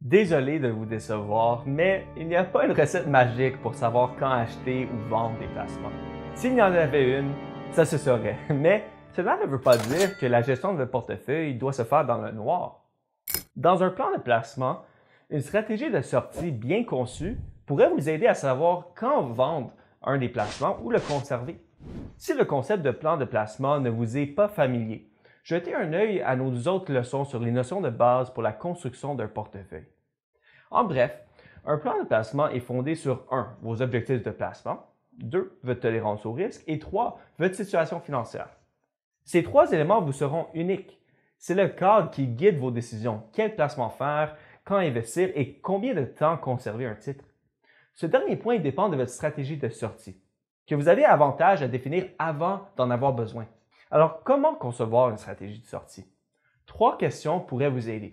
Désolé de vous décevoir, mais il n'y a pas une recette magique pour savoir quand acheter ou vendre des placements. S'il y en avait une, ça se saurait. Mais cela ne veut pas dire que la gestion de votre portefeuille doit se faire dans le noir. Dans un plan de placement, une stratégie de sortie bien conçue pourrait vous aider à savoir quand vendre un des placements ou le conserver. Si le concept de plan de placement ne vous est pas familier, jetez un œil à nos autres leçons sur les notions de base pour la construction d'un portefeuille. En bref, un plan de placement est fondé sur 1. Vos objectifs de placement, 2. Votre tolérance au risque et 3. Votre situation financière. Ces trois éléments vous seront uniques. C'est le cadre qui guide vos décisions. Quel placement faire, quand investir et combien de temps conserver un titre. Ce dernier point dépend de votre stratégie de sortie, que vous avez avantage à définir avant d'en avoir besoin. Alors, comment concevoir une stratégie de sortie? Trois questions pourraient vous aider.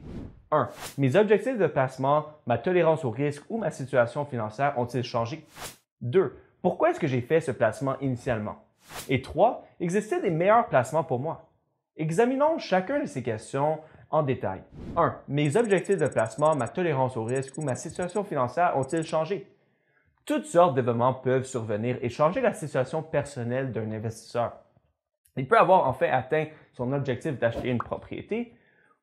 1. Mes objectifs de placement, ma tolérance au risque ou ma situation financière ont-ils changé? 2. Pourquoi est-ce que j'ai fait ce placement initialement? Et 3. existaient des meilleurs placements pour moi? Examinons chacun de ces questions en détail. 1. Mes objectifs de placement, ma tolérance au risque ou ma situation financière ont-ils changé? Toutes sortes d'événements peuvent survenir et changer la situation personnelle d'un investisseur. Il peut avoir enfin atteint son objectif d'acheter une propriété,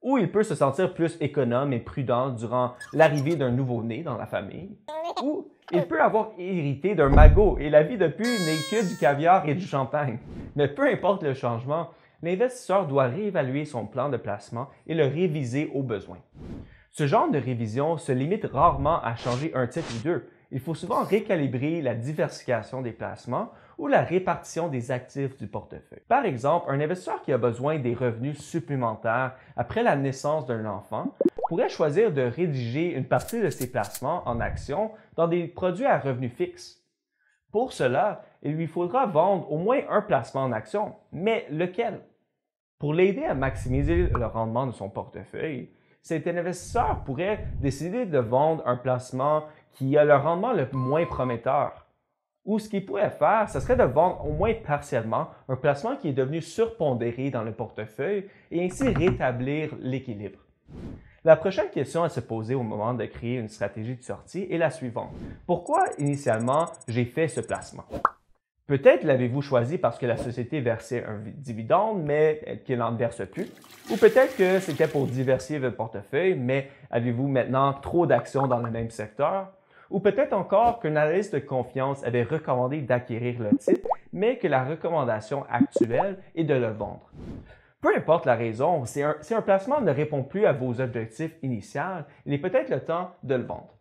ou il peut se sentir plus économe et prudent durant l'arrivée d'un nouveau-né dans la famille, ou il peut avoir hérité d'un magot et la vie depuis n'est que du caviar et du champagne. Mais peu importe le changement, l'investisseur doit réévaluer son plan de placement et le réviser au besoin. Ce genre de révision se limite rarement à changer un titre ou deux, il faut souvent récalibrer la diversification des placements ou la répartition des actifs du portefeuille. Par exemple, un investisseur qui a besoin des revenus supplémentaires après la naissance d'un enfant pourrait choisir de rédiger une partie de ses placements en actions dans des produits à revenus fixes. Pour cela, il lui faudra vendre au moins un placement en actions, mais lequel Pour l'aider à maximiser le rendement de son portefeuille, cet investisseur pourrait décider de vendre un placement qui a le rendement le moins prometteur. Ou ce qu'il pourrait faire, ce serait de vendre au moins partiellement un placement qui est devenu surpondéré dans le portefeuille et ainsi rétablir l'équilibre. La prochaine question à se poser au moment de créer une stratégie de sortie est la suivante. Pourquoi initialement j'ai fait ce placement? Peut-être l'avez-vous choisi parce que la société versait un dividende, mais qu'elle n'en verse plus. Ou peut-être que c'était pour diversifier votre portefeuille, mais avez-vous maintenant trop d'actions dans le même secteur? Ou peut-être encore qu'un analyste de confiance avait recommandé d'acquérir le titre, mais que la recommandation actuelle est de le vendre. Peu importe la raison, si un, placement ne répond plus à vos objectifs initiaux, il est peut-être le temps de le vendre.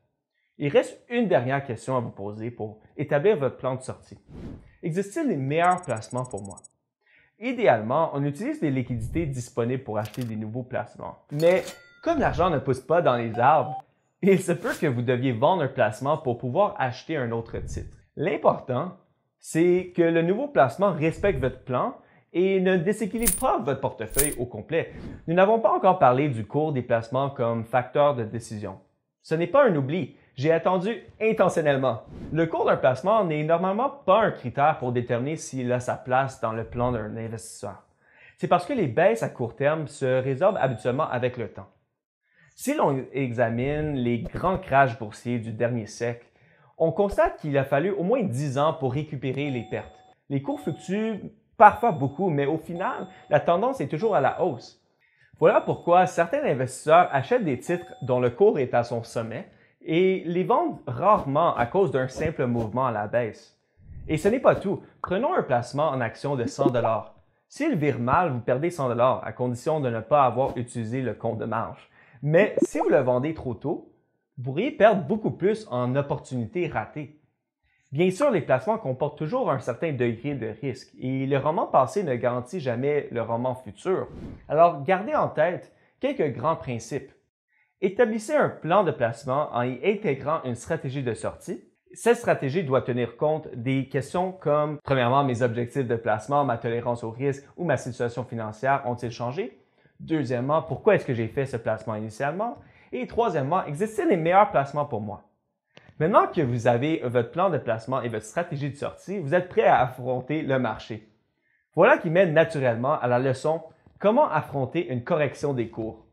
Il reste une dernière question à vous poser pour établir votre plan de sortie. Existe-t-il les meilleurs placements pour moi? Idéalement, on utilise les liquidités disponibles pour acheter des nouveaux placements. Mais comme l'argent ne pousse pas dans les arbres, il se peut que vous deviez vendre un placement pour pouvoir acheter un autre titre. L'important, c'est que le nouveau placement respecte votre plan et ne déséquilibre pas votre portefeuille au complet. Nous n'avons pas encore parlé du cours des placements comme facteur de décision. Ce n'est pas un oubli, j'ai attendu intentionnellement. Le cours d'un placement n'est normalement pas un critère pour déterminer s'il a sa place dans le plan d'un investisseur. C'est parce que les baisses à court terme se résorbent habituellement avec le temps. Si l'on examine les grands crashs boursiers du dernier siècle, on constate qu'il a fallu au moins 10 ans pour récupérer les pertes. Les cours fluctuent parfois beaucoup, mais au final, la tendance est toujours à la hausse. Voilà pourquoi certains investisseurs achètent des titres dont le cours est à son sommet et les vendent rarement à cause d'un simple mouvement à la baisse. Et ce n'est pas tout. Prenons un placement en action de 100 dollars. S'il vire mal, vous perdez 100 dollars à condition de ne pas avoir utilisé le compte de marge. Mais si vous le vendez trop tôt, vous pourriez perdre beaucoup plus en opportunités ratées. Bien sûr, les placements comportent toujours un certain degré de risque et le roman passé ne garantit jamais le roman futur. Alors gardez en tête quelques grands principes. Établissez un plan de placement en y intégrant une stratégie de sortie. Cette stratégie doit tenir compte des questions comme, premièrement, mes objectifs de placement, ma tolérance au risque ou ma situation financière ont-ils changé? Deuxièmement, pourquoi est-ce que j'ai fait ce placement initialement? Et troisièmement, existe t les meilleurs placements pour moi? Maintenant que vous avez votre plan de placement et votre stratégie de sortie, vous êtes prêt à affronter le marché. Voilà qui mène naturellement à la leçon Comment affronter une correction des cours.